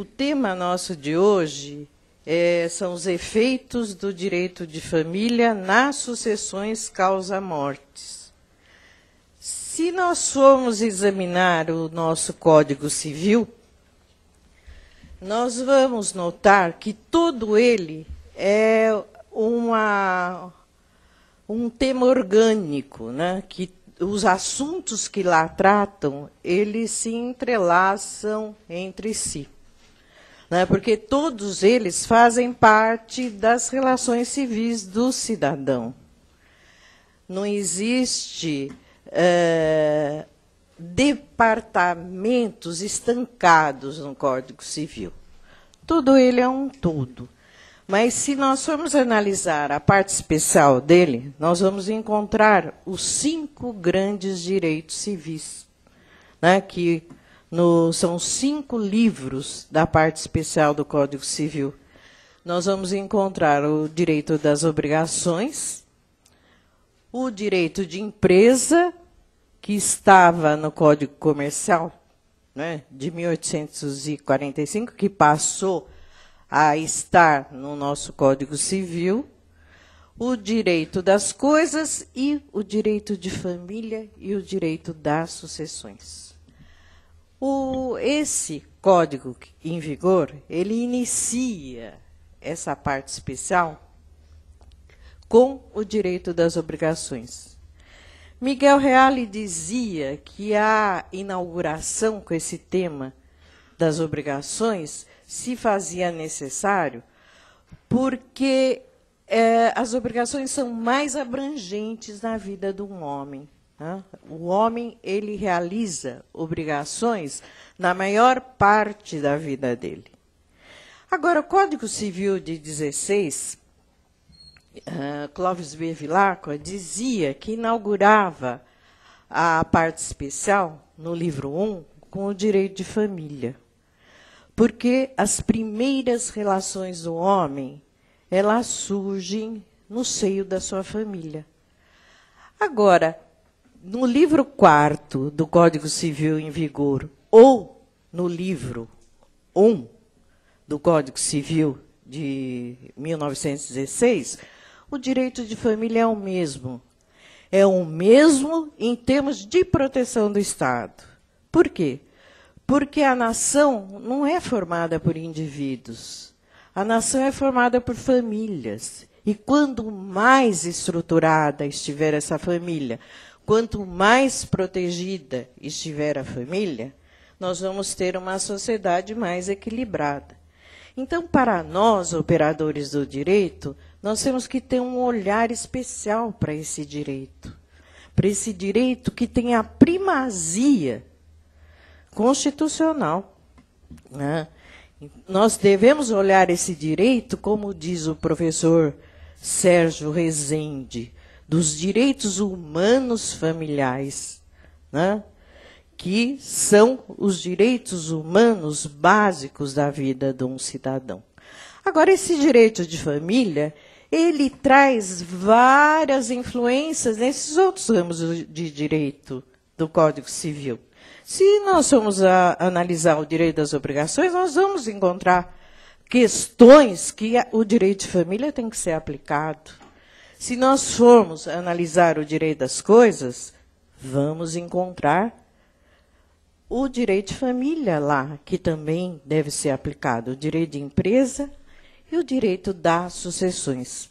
O tema nosso de hoje é, são os efeitos do direito de família nas sucessões causa-mortes. Se nós formos examinar o nosso Código Civil, nós vamos notar que todo ele é uma, um tema orgânico, né? que os assuntos que lá tratam, eles se entrelaçam entre si né, porque todos eles fazem parte das relações civis do cidadão. Não existe é, departamentos estancados no Código Civil. Tudo ele é um todo. Mas se nós formos analisar a parte especial dele, nós vamos encontrar os cinco grandes direitos civis, né, que no, são cinco livros da parte especial do Código Civil. Nós vamos encontrar o direito das obrigações, o direito de empresa, que estava no Código Comercial né, de 1845, que passou a estar no nosso Código Civil, o direito das coisas e o direito de família e o direito das sucessões. O, esse código em vigor, ele inicia essa parte especial com o direito das obrigações. Miguel Reale dizia que a inauguração com esse tema das obrigações se fazia necessário porque é, as obrigações são mais abrangentes na vida de um homem. O homem ele realiza obrigações na maior parte da vida dele. Agora, o Código Civil de 16, Clóvis B. Vilacqua dizia que inaugurava a parte especial, no livro 1, com o direito de família. Porque as primeiras relações do homem, elas surgem no seio da sua família. Agora, no livro 4 do Código Civil em vigor ou no livro 1 do Código Civil de 1916, o direito de família é o mesmo. É o mesmo em termos de proteção do Estado. Por quê? Porque a nação não é formada por indivíduos. A nação é formada por famílias. E quanto mais estruturada estiver essa família, quanto mais protegida estiver a família, nós vamos ter uma sociedade mais equilibrada. Então, para nós, operadores do direito, nós temos que ter um olhar especial para esse direito. Para esse direito que tem a primazia constitucional. Né? Nós devemos olhar esse direito, como diz o professor Sérgio Rezende, dos direitos humanos familiares, né? que são os direitos humanos básicos da vida de um cidadão. Agora, esse direito de família, ele traz várias influências nesses outros ramos de direito do Código Civil. Se nós formos analisar o direito das obrigações, nós vamos encontrar questões que o direito de família tem que ser aplicado se nós formos analisar o direito das coisas, vamos encontrar o direito de família lá, que também deve ser aplicado, o direito de empresa e o direito das sucessões.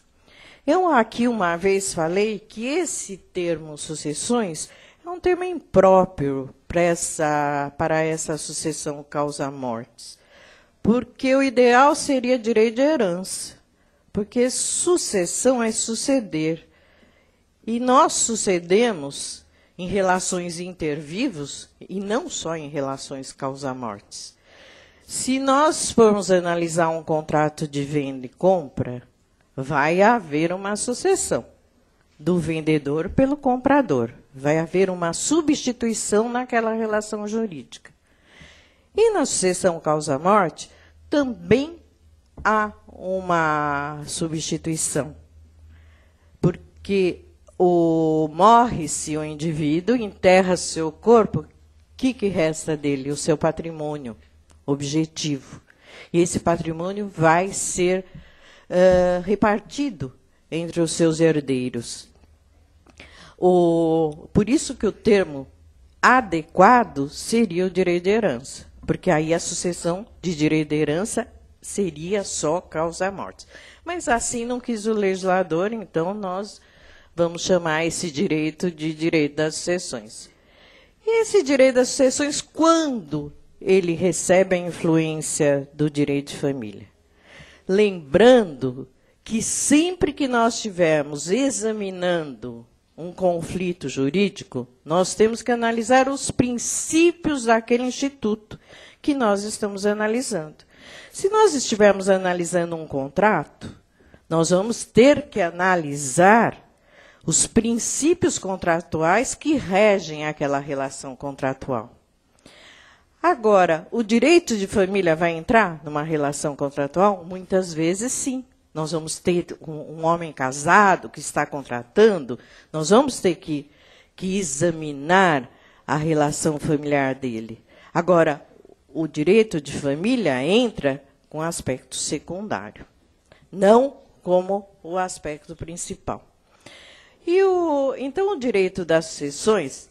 Eu aqui uma vez falei que esse termo sucessões é um termo impróprio para essa, para essa sucessão causa-mortes, porque o ideal seria direito de herança. Porque sucessão é suceder. E nós sucedemos em relações intervivos e não só em relações causa-mortes. Se nós formos analisar um contrato de venda e compra, vai haver uma sucessão do vendedor pelo comprador. Vai haver uma substituição naquela relação jurídica. E na sucessão causa-morte, também há uma substituição. Porque o morre-se o indivíduo, enterra seu corpo, o que, que resta dele? O seu patrimônio objetivo. E esse patrimônio vai ser uh, repartido entre os seus herdeiros. O, por isso que o termo adequado seria o direito de herança, porque aí a sucessão de direito de herança seria só causar mortes. Mas assim não quis o legislador, então nós vamos chamar esse direito de direito das sucessões. E esse direito das sucessões, quando ele recebe a influência do direito de família? Lembrando que sempre que nós estivermos examinando um conflito jurídico, nós temos que analisar os princípios daquele instituto que nós estamos analisando. Se nós estivermos analisando um contrato, nós vamos ter que analisar os princípios contratuais que regem aquela relação contratual. Agora, o direito de família vai entrar numa relação contratual? Muitas vezes sim. Nós vamos ter um, homem casado que está contratando, nós vamos ter que, que examinar a relação familiar dele. Agora, o direito de família entra com aspecto secundário, não como o aspecto principal. E o, então, o direito das sucessões,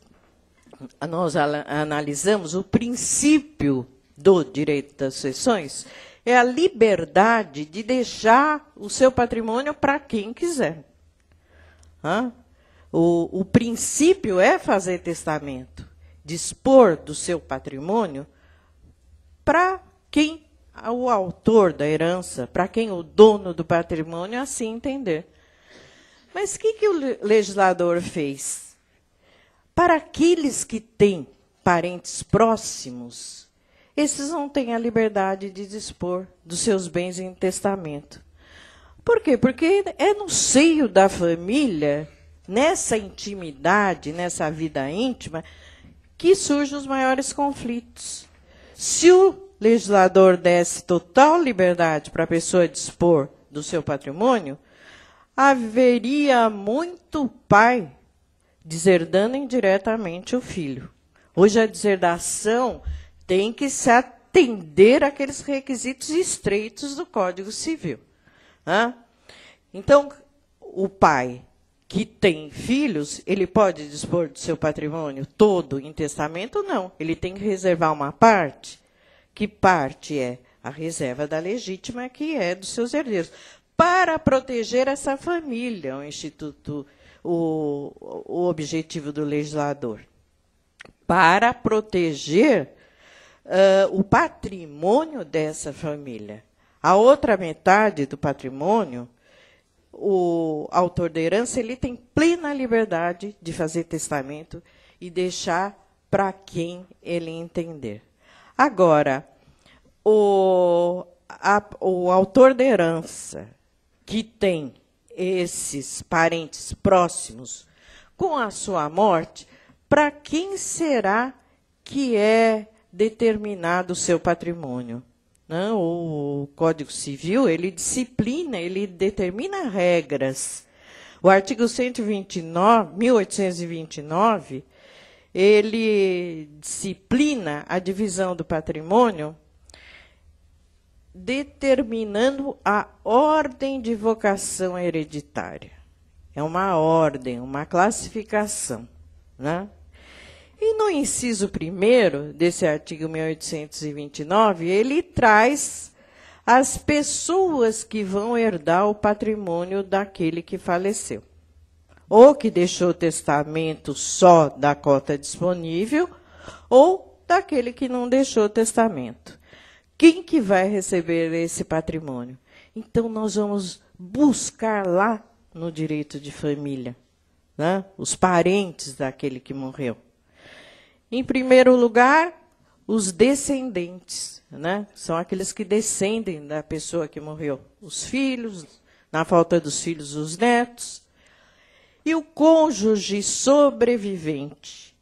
nós analisamos o princípio do direito das sucessões, é a liberdade de deixar o seu patrimônio para quem quiser. Hã? O, o princípio é fazer testamento, dispor do seu patrimônio para quem o autor da herança, para quem o dono do patrimônio assim entender. Mas o que, que o legislador fez? Para aqueles que têm parentes próximos, esses não têm a liberdade de dispor dos seus bens em testamento. Por quê? Porque é no seio da família, nessa intimidade, nessa vida íntima, que surgem os maiores conflitos. Se o legislador desse total liberdade para a pessoa dispor do seu patrimônio, haveria muito pai deserdando indiretamente o filho. Hoje a deserdação tem que se atender àqueles requisitos estreitos do Código Civil. Né? Então, o pai que tem filhos, ele pode dispor do seu patrimônio todo em testamento? Não. Ele tem que reservar uma parte. Que parte é? A reserva da legítima, que é dos seus herdeiros. Para proteger essa família, o Instituto, o, o objetivo do legislador. Para proteger uh, o patrimônio dessa família. A outra metade do patrimônio o autor da herança ele tem plena liberdade de fazer testamento e deixar para quem ele entender. Agora, o, a, o autor da herança que tem esses parentes próximos com a sua morte, para quem será que é determinado o seu patrimônio? né, o Código Civil, ele disciplina, ele determina regras. O artigo 129, 1829, ele disciplina a divisão do patrimônio determinando a ordem de vocação hereditária. É uma ordem, uma classificação. Né? E no inciso 1 desse artigo 1829, ele traz as pessoas que vão herdar o patrimônio daquele que faleceu, ou que deixou testamento só da cota disponível, ou daquele que não deixou testamento. Quem que vai receber esse patrimônio? Então nós vamos buscar lá no direito de família, né? os parentes daquele que morreu. Em primeiro lugar, os descendentes, né? São aqueles que descendem da pessoa que morreu, os filhos, na falta dos filhos, os netos. E o cônjuge sobrevivente.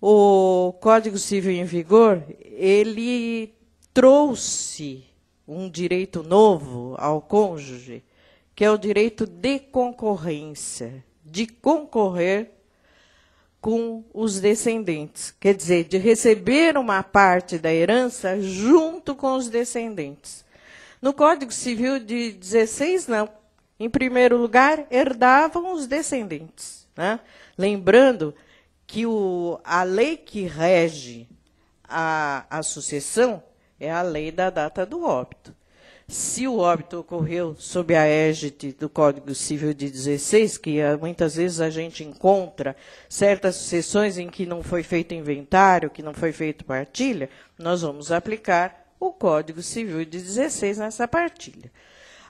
O Código Civil em vigor, ele trouxe um direito novo ao cônjuge, que é o direito de concorrência, de concorrer com os descendentes. Quer dizer, de receber uma parte da herança junto com os descendentes. No Código Civil de 16, não. Em primeiro lugar, herdavam os descendentes. Né? Lembrando que o, a lei que rege a, a sucessão é a lei da data do óbito se o óbito ocorreu sob a égide do Código Civil de 16, que eh, muitas vezes a gente encontra certas sucessões em que não foi feito inventário, que não foi feito partilha, nós vamos aplicar o Código Civil de 16 nessa partilha.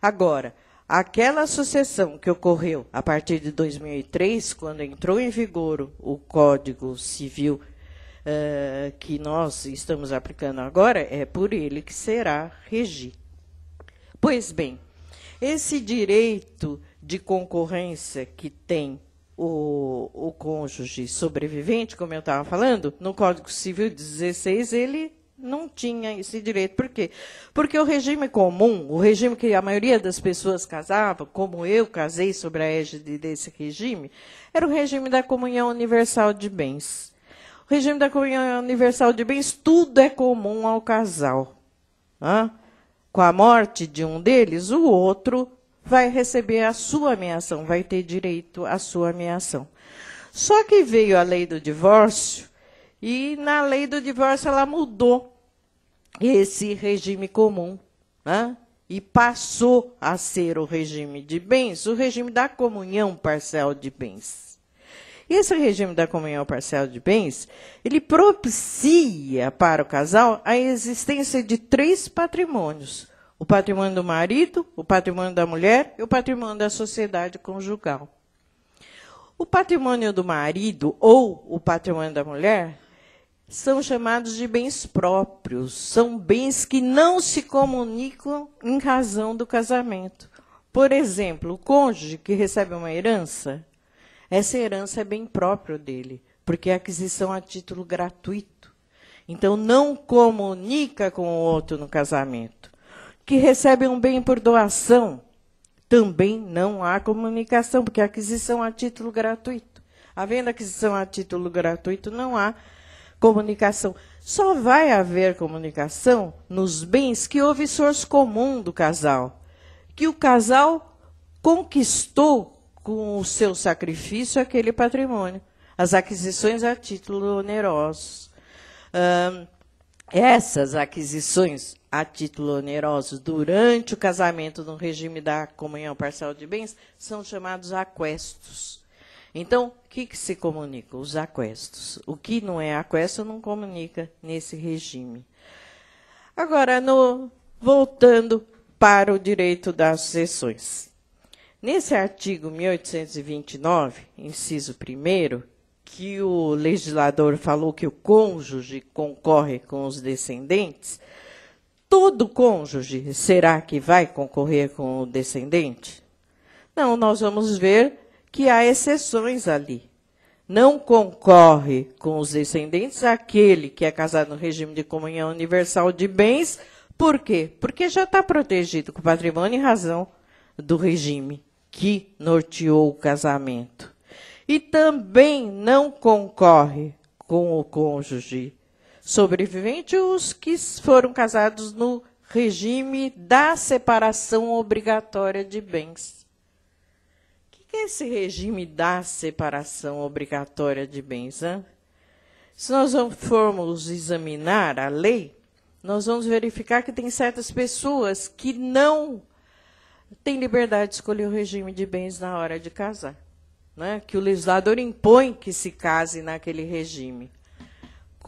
Agora, aquela sucessão que ocorreu a partir de 2003, quando entrou em vigor o Código Civil eh, que nós estamos aplicando agora, é por ele que será regido. Pois bem, esse direito de concorrência que tem o, o cônjuge sobrevivente, como eu estava falando, no Código Civil 16, ele não tinha esse direito. Por quê? Porque o regime comum, o regime que a maioria das pessoas casava, como eu casei sobre a égide desse regime, era o regime da comunhão universal de bens. O regime da comunhão universal de bens, tudo é comum ao casal com a morte de um deles, o outro vai receber a sua ameação, vai ter direito à sua ameação. Só que veio a lei do divórcio e na lei do divórcio ela mudou esse regime comum, né? E passou a ser o regime de bens, o regime da comunhão parcial de bens. E esse regime da comunhão parcial de bens, ele propicia para o casal a existência de três patrimônios o patrimônio do marido, o patrimônio da mulher e o patrimônio da sociedade conjugal. O patrimônio do marido ou o patrimônio da mulher são chamados de bens próprios, são bens que não se comunicam em razão do casamento. Por exemplo, o cônjuge que recebe uma herança, essa herança é bem próprio dele, porque é aquisição a título gratuito. Então não comunica com o outro no casamento que recebem um bem por doação, também não há comunicação, porque a aquisição a título gratuito. Havendo aquisição a título gratuito, não há comunicação. Só vai haver comunicação nos bens que houve source comum do casal, que o casal conquistou com o seu sacrifício aquele patrimônio. As aquisições a título onerosos. essas aquisições a título oneroso durante o casamento no regime da comunhão parcial de bens são chamados aquestos. Então, o que, que se comunica? Os aquestos. O que não é aquesto não comunica nesse regime. Agora, no, voltando para o direito das sucessões. Nesse artigo 1829, inciso 1, que o legislador falou que o cônjuge concorre com os descendentes, todo cônjuge será que vai concorrer com o descendente? Não, nós vamos ver que há exceções ali. Não concorre com os descendentes aquele que é casado no regime de comunhão universal de bens. Por quê? Porque já está protegido com patrimônio em razão do regime que norteou o casamento. E também não concorre com o cônjuge sobreviventes os que foram casados no regime da separação obrigatória de bens. O que é esse regime da separação obrigatória de bens? Hein? Se nós formos examinar a lei, nós vamos verificar que tem certas pessoas que não têm liberdade de escolher o regime de bens na hora de casar. Né? Que o legislador impõe que se case naquele regime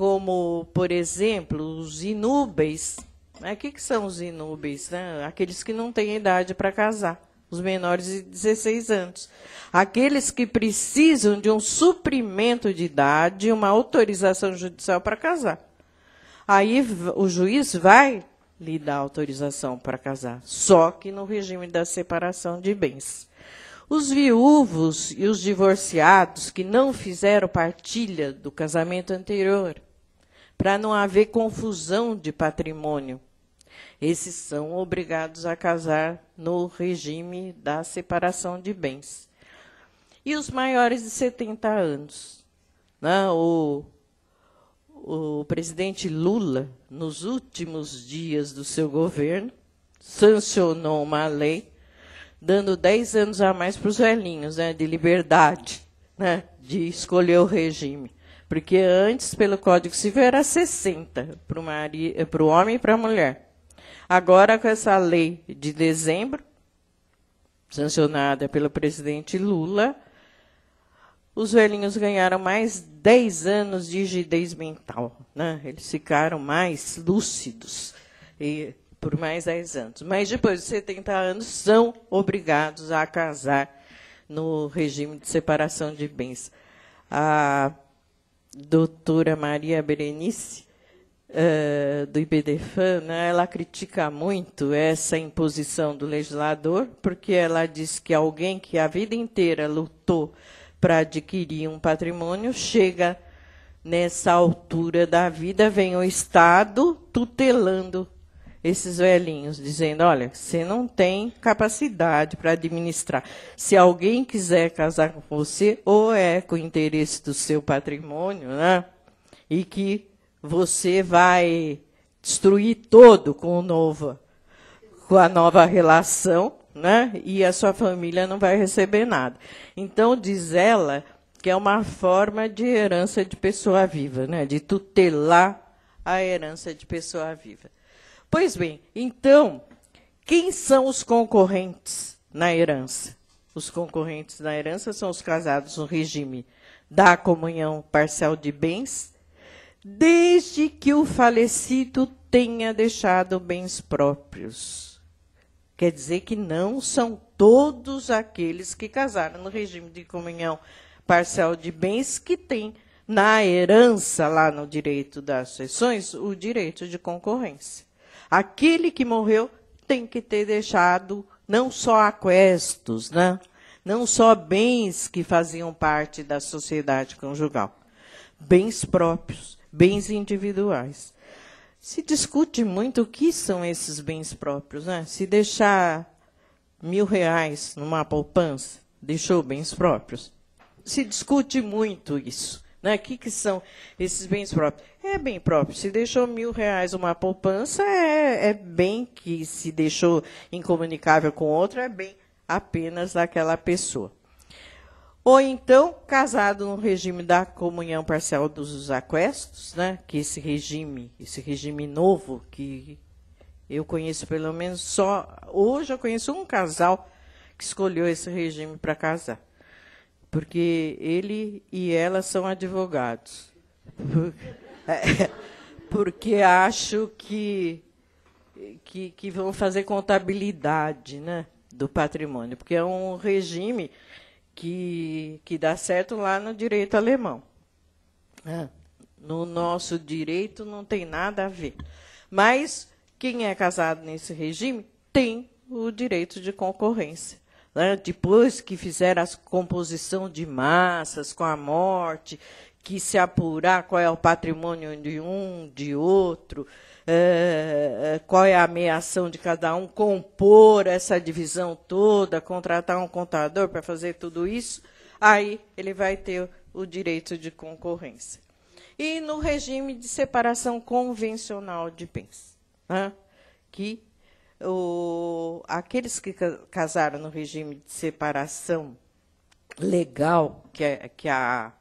como, por exemplo, os inúbeis. Né? O que, que são os inúbeis? Né? Aqueles que não têm idade para casar, os menores de 16 anos. Aqueles que precisam de um suprimento de idade, uma autorização judicial para casar. Aí o juiz vai lhe dar autorização para casar, só que no regime da separação de bens. Os viúvos e os divorciados que não fizeram partilha do casamento anterior para não haver confusão de patrimônio. Esses são obrigados a casar no regime da separação de bens. E os maiores de 70 anos? Né? O, o presidente Lula, nos últimos dias do seu governo, sancionou uma lei dando 10 anos a mais para os velhinhos, né, de liberdade, né, de escolher o regime. Porque antes, pelo Código Civil, era 60 para o homem e para a mulher. Agora, com essa lei de dezembro, sancionada pelo presidente Lula, os velhinhos ganharam mais 10 anos de rigidez mental. Né? Eles ficaram mais lúcidos e, por mais 10 anos. Mas depois de 70 anos, são obrigados a casar no regime de separação de bens. Ah, doutora Maria Berenice, uh, do IBDFAN, né, ela critica muito essa imposição do legislador, porque ela diz que alguém que a vida inteira lutou para adquirir um patrimônio chega nessa altura da vida, vem o Estado tutelando esses velhinhos, dizendo: olha, você não tem capacidade para administrar. Se alguém quiser casar com você, ou é com o interesse do seu patrimônio, né? E que você vai destruir todo com o novo, com a nova relação, né? E a sua família não vai receber nada. Então diz ela que é uma forma de herança de pessoa viva, né? De tutelar a herança de pessoa viva. Pois bem, então, quem são os concorrentes na herança? Os concorrentes na herança são os casados no regime da comunhão parcial de bens, desde que o falecido tenha deixado bens próprios. Quer dizer que não são todos aqueles que casaram no regime de comunhão parcial de bens que têm na herança, lá no direito das sessões, o direito de concorrência. Aquele que morreu tem que ter deixado não só aquestos, né? não só bens que faziam parte da sociedade conjugal, bens próprios, bens individuais. Se discute muito o que são esses bens próprios. Né? Se deixar mil reais numa poupança, deixou bens próprios. Se discute muito isso. Né? O que, que são esses bens próprios? É bem próprio. Se deixou mil reais uma poupança, é, é bem que se deixou incomunicável com outro, é bem apenas daquela pessoa. Ou então, casado no regime da comunhão parcial dos aquestos, né? que esse regime, esse regime novo, que eu conheço pelo menos só. Hoje eu conheço um casal que escolheu esse regime para casar porque ele e ela são advogados. É, porque acho que, que, que vão fazer contabilidade né, do patrimônio, porque é um regime que, que dá certo lá no direito alemão. É, no nosso direito não tem nada a ver. Mas quem é casado nesse regime tem o direito de concorrência. Né? Depois que fizeram a composição de massas com a morte, que se apurar qual é o patrimônio de um, de outro, é, é, qual é a ameação de cada um, compor essa divisão toda, contratar um contador para fazer tudo isso, aí ele vai ter o direito de concorrência. E no regime de separação convencional de bens, né, que o, aqueles que casaram no regime de separação legal que, é, que, a,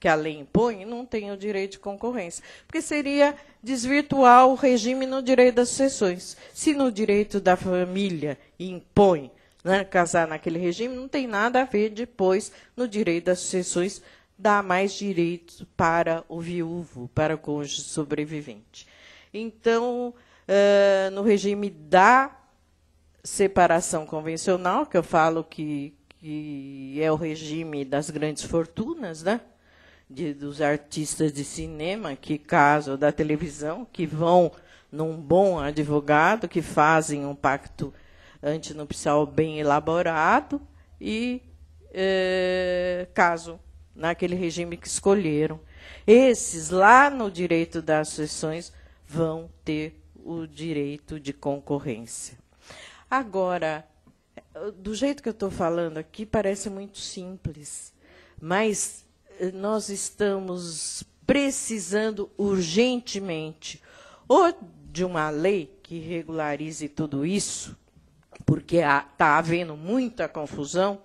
que a lei impõe não têm o direito de concorrência, porque seria desvirtuar o regime no direito das sucessões Se no direito da família impõe né, casar naquele regime, não tem nada a ver depois no direito das sucessões dar mais direito para o viúvo, para o cônjuge sobrevivente. Então, uh, no regime da separação convencional, que eu falo que, que é o regime das grandes fortunas, né? De, dos artistas de cinema, que caso da televisão, que vão num bom advogado, que fazem um pacto antinupcial bem elaborado e eh, caso naquele regime que escolheram. Esses lá no direito das sucessões vão ter o direito de concorrência. Agora, do jeito que eu estou falando aqui, parece muito simples, mas eh, nós estamos precisando urgentemente ou de uma lei que regularize tudo isso, porque está havendo muita confusão,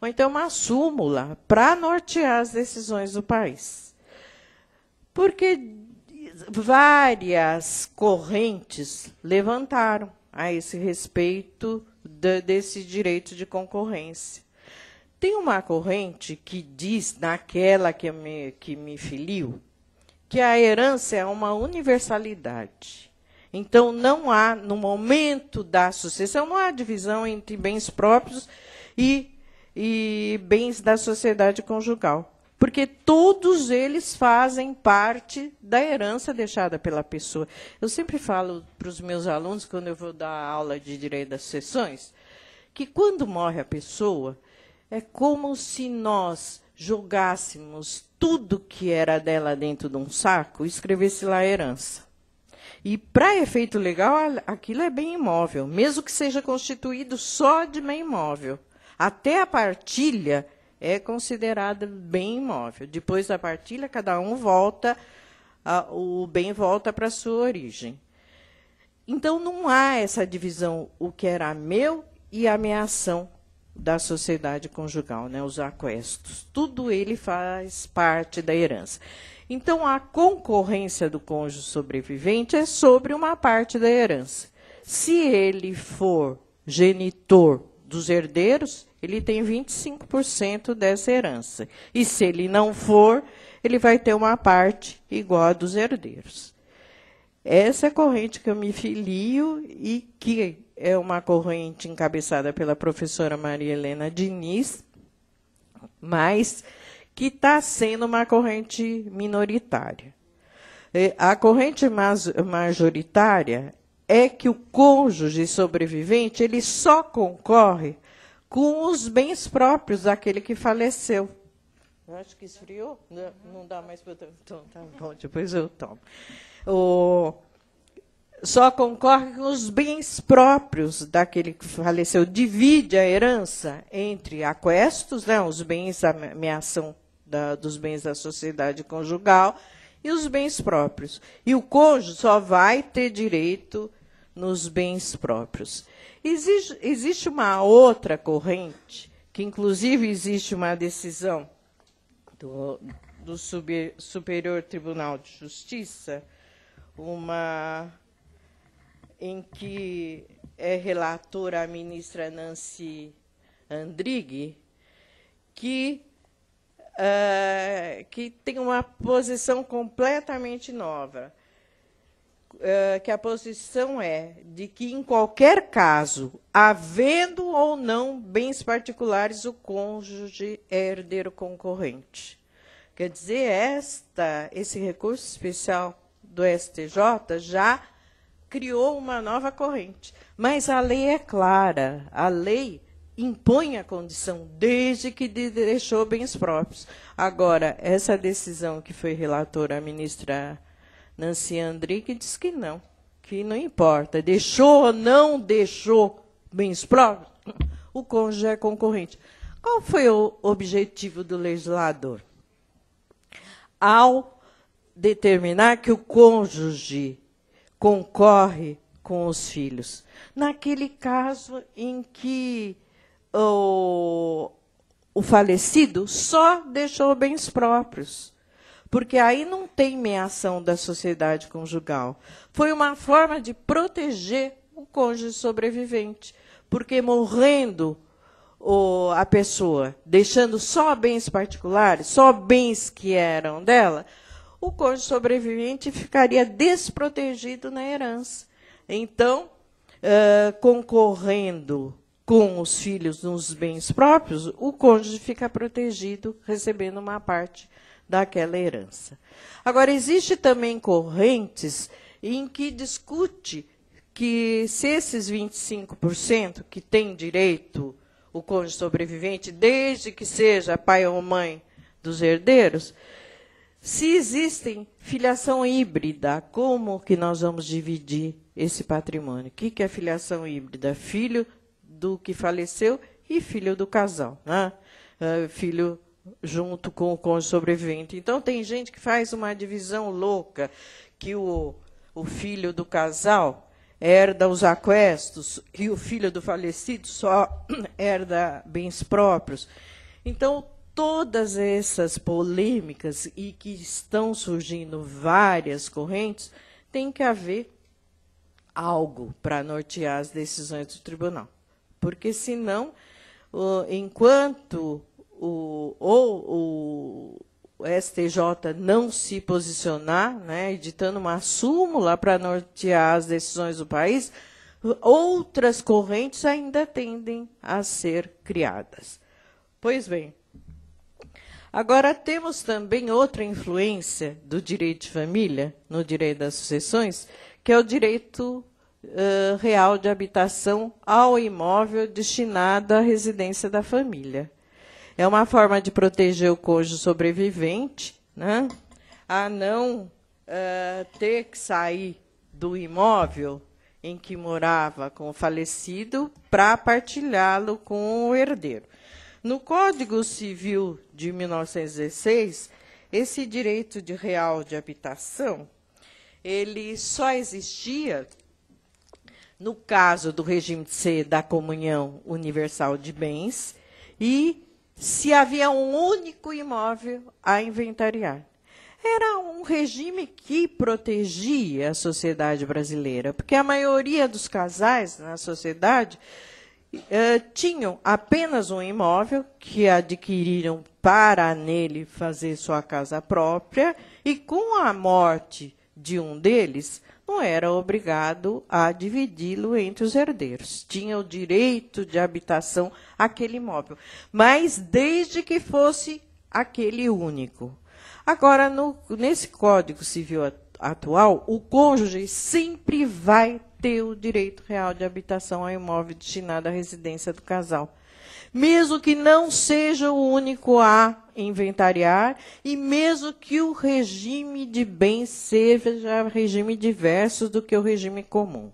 ou então uma súmula para nortear as decisões do país. Porque várias correntes levantaram a esse respeito de, desse direito de concorrência. Tem uma corrente que diz, naquela que me, que me filiu, que a herança é uma universalidade. Então, não há, no momento da sucessão, não há divisão entre bens próprios e, e bens da sociedade conjugal. Porque todos eles fazem parte da herança deixada pela pessoa. Eu sempre falo para os meus alunos, quando eu vou dar aula de direito das sessões, que quando morre a pessoa, é como se nós jogássemos tudo que era dela dentro de um saco e escrevesse lá herança. E para efeito legal, aquilo é bem imóvel, mesmo que seja constituído só de bem imóvel. Até a partilha é considerada bem imóvel. Depois da partilha, cada um volta, a, o bem volta para a sua origem. Então, não há essa divisão, o que era meu e a minha ação da sociedade conjugal, né, os aquestos. Tudo ele faz parte da herança. Então, a concorrência do cônjuge sobrevivente é sobre uma parte da herança. Se ele for genitor dos herdeiros, ele tem 25% dessa herança. E se ele não for, ele vai ter uma parte igual à dos herdeiros. Essa é a corrente que eu me filio e que é uma corrente encabeçada pela professora Maria Helena Diniz, mas que está sendo uma corrente minoritária. A corrente majoritária é que o cônjuge sobrevivente ele só concorre com os bens próprios daquele que faleceu. Acho que esfriou, né? não, dá mais para então, tá bom, depois eu tomo. O, só concorre com os bens próprios daquele que faleceu. Divide a herança entre aquestos, né, os bens a ameação da, dos bens da sociedade conjugal, e os bens próprios. E o cônjuge só vai ter direito nos bens próprios. Existe, existe uma outra corrente, que inclusive existe uma decisão do, do Sub, Superior Tribunal de Justiça, uma em que é relatora a ministra Nancy Andrighi, que, uh, que tem uma posição completamente nova. Eh, que a posição é de que, em qualquer caso, havendo ou não bens particulares, o cônjuge é herdeiro concorrente. Quer dizer, esta, esse recurso especial do STJ já criou uma nova corrente. Mas a lei é clara, a lei impõe a condição desde que deixou bens próprios. Agora, essa decisão que foi relatora a ministra Nancy Andrique diz que não, que não importa. Deixou ou não deixou bens próprios, o cônjuge é concorrente. Qual foi o objetivo do legislador? Ao determinar que o cônjuge concorre com os filhos. Naquele caso em que o, o falecido só deixou bens próprios porque aí não tem meação da sociedade conjugal. Foi uma forma de proteger o cônjuge sobrevivente, porque morrendo o, a pessoa, deixando só bens particulares, só bens que eram dela, o cônjuge sobrevivente ficaria desprotegido na herança. Então, uh, concorrendo com os filhos nos bens próprios, o cônjuge fica protegido recebendo uma parte daquela herança. Agora, existe também correntes em que discute que se esses 25% que tem direito o cônjuge sobrevivente, desde que seja pai ou mãe dos herdeiros, se existem filiação híbrida, como que nós vamos dividir esse patrimônio? O que, que é filiação híbrida? Filho do que faleceu e filho do casal, né? Ah, filho junto com o cônjuge sobrevivente. Então, tem gente que faz uma divisão louca, que o, o filho do casal herda os aquestos e o filho do falecido só herda bens próprios. Então, todas essas polêmicas e que estão surgindo várias correntes, tem que haver algo para nortear as decisões do tribunal. Porque senão, enquanto o, ou o STJ não se posicionar, né, editando uma súmula para nortear as decisões do país, outras correntes ainda tendem a ser criadas. Pois bem, agora temos também outra influência do direito de família no direito das sucessões, que é o direito real de habitação ao imóvel destinado à residência da família. É uma forma de proteger o cônjuge sobrevivente, né? A não uh, ter que sair do imóvel em que morava com o falecido para partilhá-lo com o herdeiro. No Código Civil de 1916, esse direito de real de habitação, ele só existia no caso do regime C da comunhão universal de bens e se havia um único imóvel a inventariar. Era um regime que protegia a sociedade brasileira, porque a maioria dos casais na sociedade eh, tinham apenas um imóvel que adquiriram para nele fazer sua casa própria, e com a morte de um deles, não era obrigado a dividi-lo entre os herdeiros. Tinha o direito de habitação aquele imóvel, mas desde que fosse aquele único. Agora, no, nesse Código Civil atual, o cônjuge sempre vai ter o direito real de habitação ao imóvel destinado à residência do casal mesmo que não seja o único a inventariar, e mesmo que o regime de bens seja regime diverso do que o regime comum.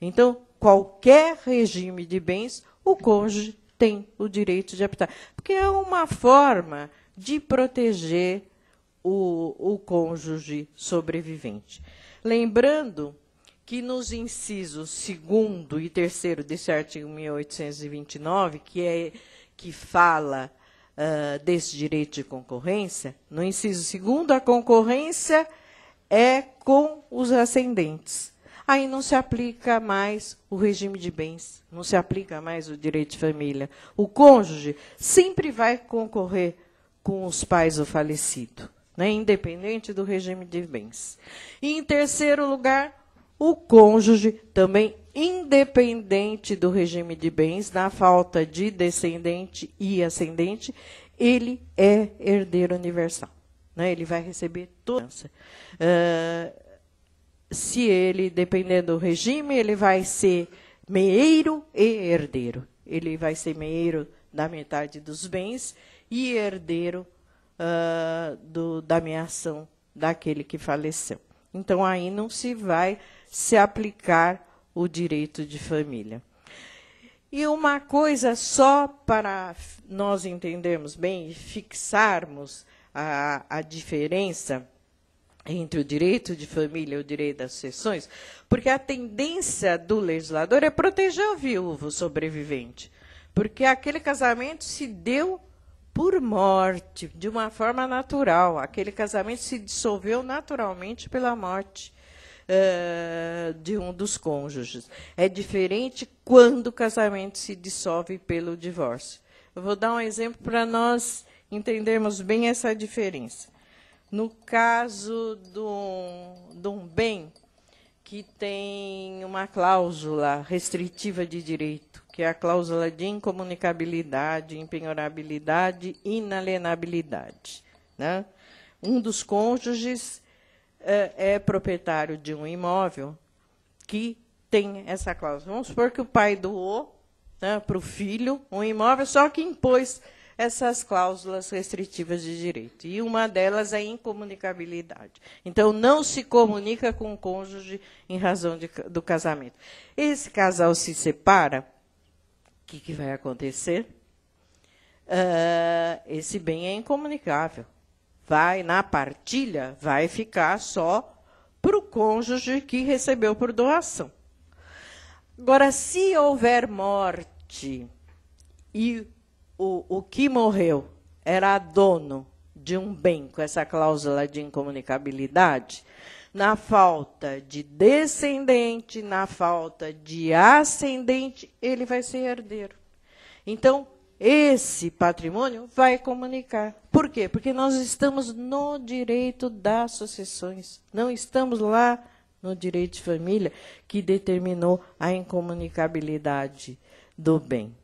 Então, qualquer regime de bens, o cônjuge tem o direito de habitar. Porque é uma forma de proteger o, o cônjuge sobrevivente. Lembrando que nos incisos segundo e terceiro desse artigo 1829, que é que fala uh, desse direito de concorrência, no inciso segundo a concorrência é com os ascendentes. Aí não se aplica mais o regime de bens, não se aplica mais o direito de família. O cônjuge sempre vai concorrer com os pais do falecido, né, independente do regime de bens. E, em terceiro lugar, o cônjuge, também independente do regime de bens, na falta de descendente e ascendente, ele é herdeiro universal. Né? Ele vai receber toda a uh, se ele, dependendo do regime, ele vai ser meiro e herdeiro. Ele vai ser meiro da metade dos bens e herdeiro uh, do, da minha ação daquele que faleceu. Então, aí não se vai se aplicar o direito de família. E uma coisa só para nós entendermos bem e fixarmos a, a diferença entre o direito de família e o direito das sessões, porque a tendência do legislador é proteger o viúvo sobrevivente, porque aquele casamento se deu por morte, de uma forma natural. Aquele casamento se dissolveu naturalmente pela morte uh, de um dos cônjuges. É diferente quando o casamento se dissolve pelo divórcio. Eu vou dar um exemplo para nós entendermos bem essa diferença. No caso de um bem que tem uma cláusula restritiva de direito, que é a cláusula de incomunicabilidade, impenhorabilidade e inalienabilidade. Né? Um dos cônjuges é, é proprietário de um imóvel que tem essa cláusula. Vamos supor que o pai doou né, para o filho um imóvel, só que impôs essas cláusulas restritivas de direito. E uma delas é a incomunicabilidade. Então, não se comunica com o cônjuge em razão de, do casamento. Esse casal se separa, que, que vai acontecer? Uh, esse bem é incomunicável. Vai na partilha, vai ficar só para o cônjuge que recebeu por doação. Agora, se houver morte e o, o que morreu era dono de um bem com essa cláusula de incomunicabilidade, na falta de descendente, na falta de ascendente, ele vai ser herdeiro. Então, esse patrimônio vai comunicar. Por quê? Porque nós estamos no direito das sucessões, não estamos lá no direito de família que determinou a incomunicabilidade do bem.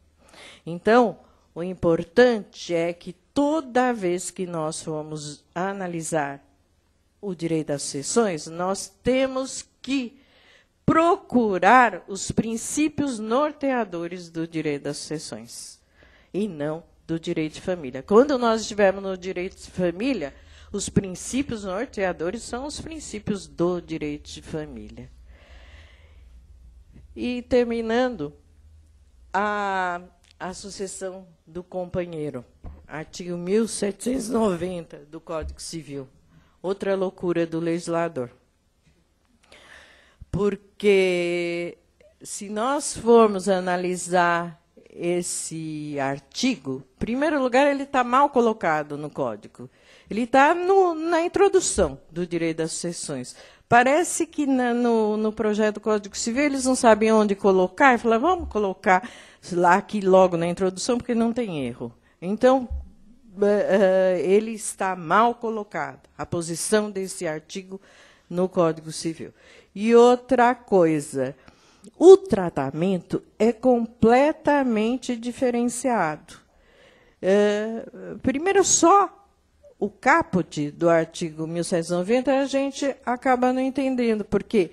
Então, o importante é que toda vez que nós formos analisar o direito das sessões, nós temos que procurar os princípios norteadores do direito das sessões e não do direito de família. Quando nós estivermos no direito de família, os princípios norteadores são os princípios do direito de família. E terminando, a, a sucessão do companheiro, artigo 1790 do Código Civil outra loucura do legislador. Porque se nós formos analisar esse artigo, em primeiro lugar, ele está mal colocado no código. Ele está na introdução do direito das sucessões. Parece que na, no, no, projeto do Código Civil eles não sabiam onde colocar, e falaram, vamos colocar lá aqui logo na introdução, porque não tem erro. Então, eh, eh, ele está mal colocado, a posição desse artigo no Código Civil. E outra coisa, o tratamento é completamente diferenciado. Eh, primeiro, só o caput do artigo 1790 a gente acaba não entendendo, porque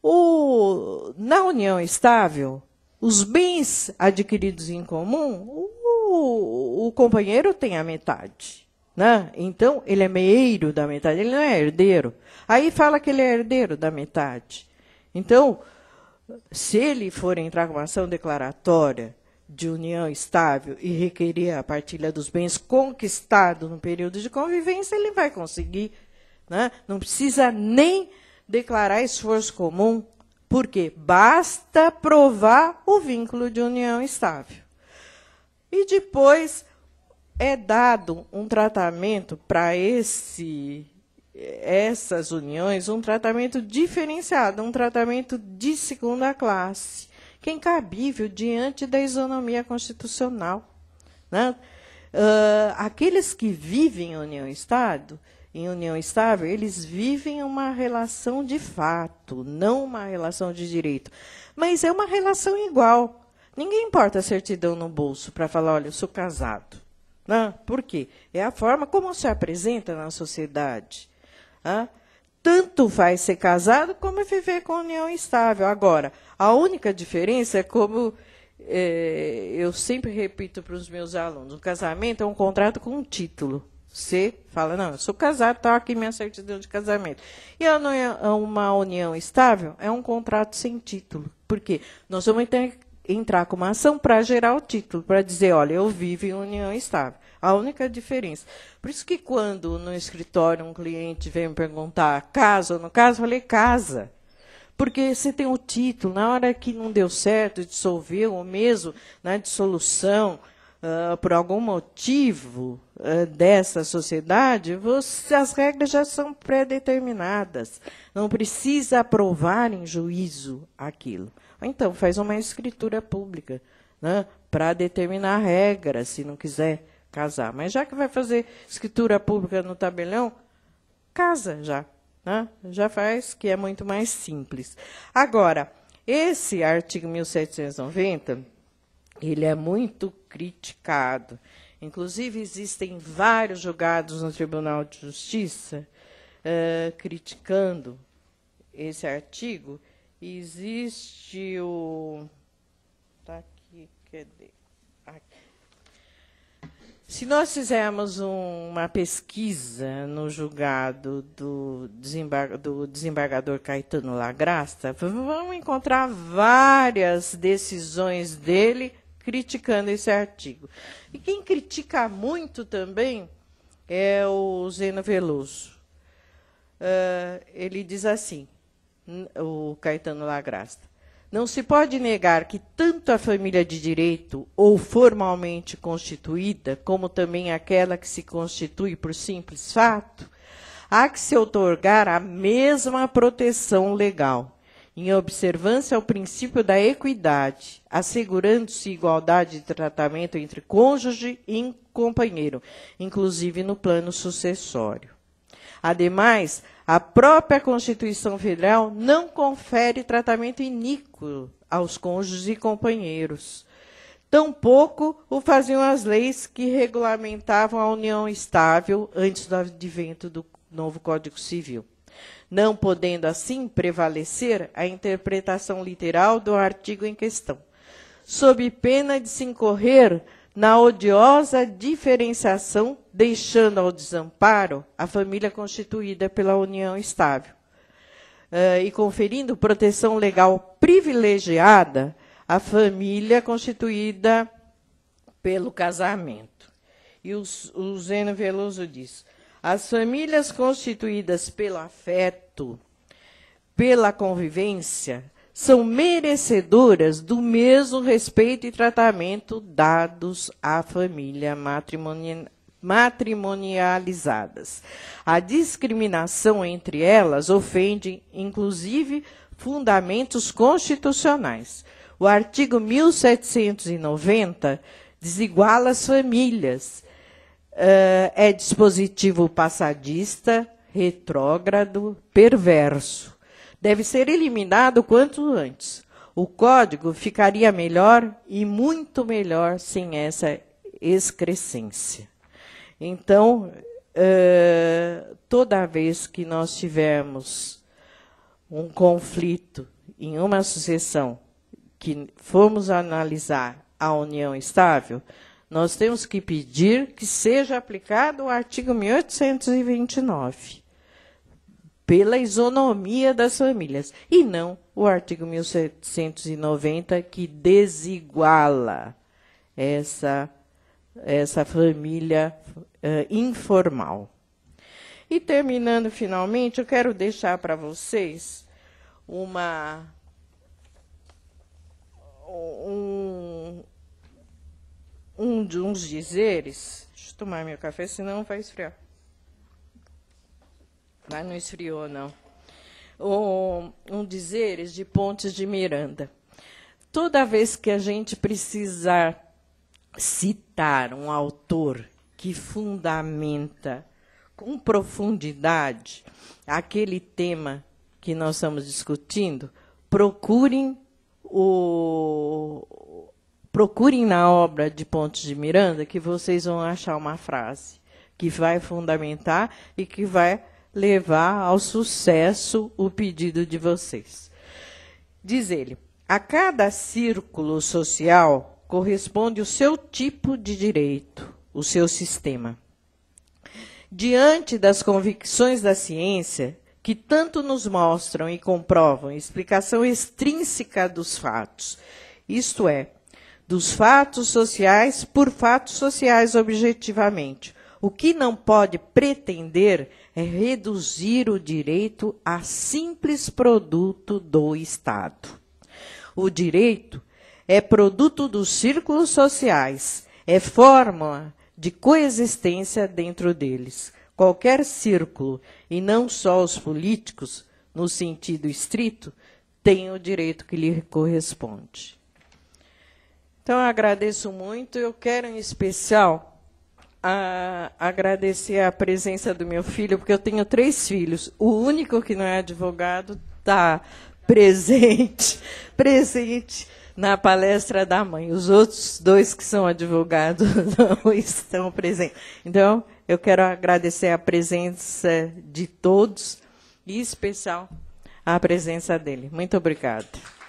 o, na união estável, os bens adquiridos em comum, o, companheiro tem a metade. Né? Então, ele é meiro da metade, ele não é herdeiro. Aí fala que ele é herdeiro da metade. Então, se ele for entrar com uma ação declaratória de união estável e requerer a partilha dos bens conquistados no período de convivência, ele vai conseguir. Né? Não precisa nem declarar esforço comum, porque basta provar o vínculo de união estável. E depois é dado um tratamento para esse essas uniões, um tratamento diferenciado, um tratamento de segunda classe, que é incabível diante da isonomia constitucional. Né? Uh, aqueles que vivem em união estado em união estável, eles vivem uma relação de fato, não uma relação de direito, mas é uma relação igual, Ninguém importa a certidão no bolso para falar, olha, eu sou casado. Não, né? por quê? É a forma como se apresenta na sociedade. Ah, tanto faz ser casado como é viver com união estável. Agora, a única diferença é como é, eu sempre repito para os meus alunos: o casamento é um contrato com um título. Você fala, não, eu sou casado, toque tá aqui minha certidão de casamento. E uma união estável é um contrato sem título. Por quê? Nós vamos ter entrar com uma ação para gerar o título, para dizer, olha, eu vivo em união estável. A única diferença. Por isso que quando no escritório um cliente vem me perguntar casa ou no caso, eu falei casa. Porque você tem o título, na hora que não deu certo, dissolveu, ou mesmo na né, dissolução, uh, por algum motivo uh, dessa sociedade, você, as regras já são pré-determinadas. Não precisa aprovar em juízo aquilo. Então, faz uma escritura pública né, para determinar regra se não quiser casar. Mas já que vai fazer escritura pública no tabelião, casa já. Né? Já faz, que é muito mais simples. Agora, esse artigo 1790, ele é muito criticado. Inclusive, existem vários julgados no Tribunal de Justiça uh, criticando esse artigo Existe o. Tá aqui, cadê? Aqui. Se nós fizermos um, uma pesquisa no julgado do, desembarg do desembargador Caetano Lagrasta, vamos encontrar várias decisões dele criticando esse artigo. E quem critica muito também é o Zeno Veloso. Uh, ele diz assim: o Caetano Lagrasta. Não se pode negar que tanto a família de direito, ou formalmente constituída, como também aquela que se constitui por simples fato, há que se otorgar a mesma proteção legal, em observância ao princípio da equidade, assegurando-se igualdade de tratamento entre cônjuge e companheiro, inclusive no plano sucessório. Ademais, a própria Constituição Federal não confere tratamento iníquo aos cônjuges e companheiros. Tampouco o faziam as leis que regulamentavam a união estável antes do advento do novo Código Civil, não podendo assim prevalecer a interpretação literal do artigo em questão, sob pena de se incorrer na odiosa diferenciação, deixando ao desamparo a família constituída pela união estável. Uh, e conferindo proteção legal privilegiada à família constituída pelo casamento. E o, o Zeno Veloso diz: as famílias constituídas pelo afeto, pela convivência, são merecedoras do mesmo respeito e tratamento dados à família matrimonial matrimonializadas. A discriminação entre elas ofende, inclusive, fundamentos constitucionais. O artigo 1790 desiguala as famílias. Eh, é dispositivo passadista, retrógrado, perverso deve ser eliminado o quanto antes. O código ficaria melhor e muito melhor sem essa excrescência. Então, uh, toda vez que nós tivermos um conflito em uma sucessão que formos analisar a união estável, nós temos que pedir que seja aplicado o artigo 1829 pela isonomia das famílias, e não o artigo 1790 que desiguala essa, essa família uh, informal. E terminando finalmente, eu quero deixar para vocês uma um, um, uns dizeres. Deixa eu tomar meu café, senão vai esfriar. Mas né? Não esfriou, não. Um, um dizeres de Pontes de Miranda. Toda vez que a gente precisar citar um autor que fundamenta com profundidade aquele tema que nós estamos discutindo, procurem o procurem na obra de Pontes de Miranda que vocês vão achar uma frase que vai fundamentar e que vai levar ao sucesso o pedido de vocês. Diz ele: a cada círculo social corresponde o seu tipo de direito, o seu sistema. Diante das convicções da ciência, que tanto nos mostram e comprovam explicação extrínseca dos fatos, isto é, dos fatos sociais por fatos sociais objetivamente. O que não pode pretender é reduzir o direito a simples produto do Estado. O direito é produto dos círculos sociais, é forma de coexistência dentro deles. Qualquer círculo, e não só os políticos, no sentido estrito, tem o direito que lhe corresponde. Então, eu agradeço muito. Eu quero, em especial, a agradecer a presença do meu filho, porque eu tenho três filhos. O único que não é advogado está presente, presente na palestra da mãe. Os outros dois que são advogados não estão presentes. Então, eu quero agradecer a presença de todos e em especial a presença dele. Muito obrigada.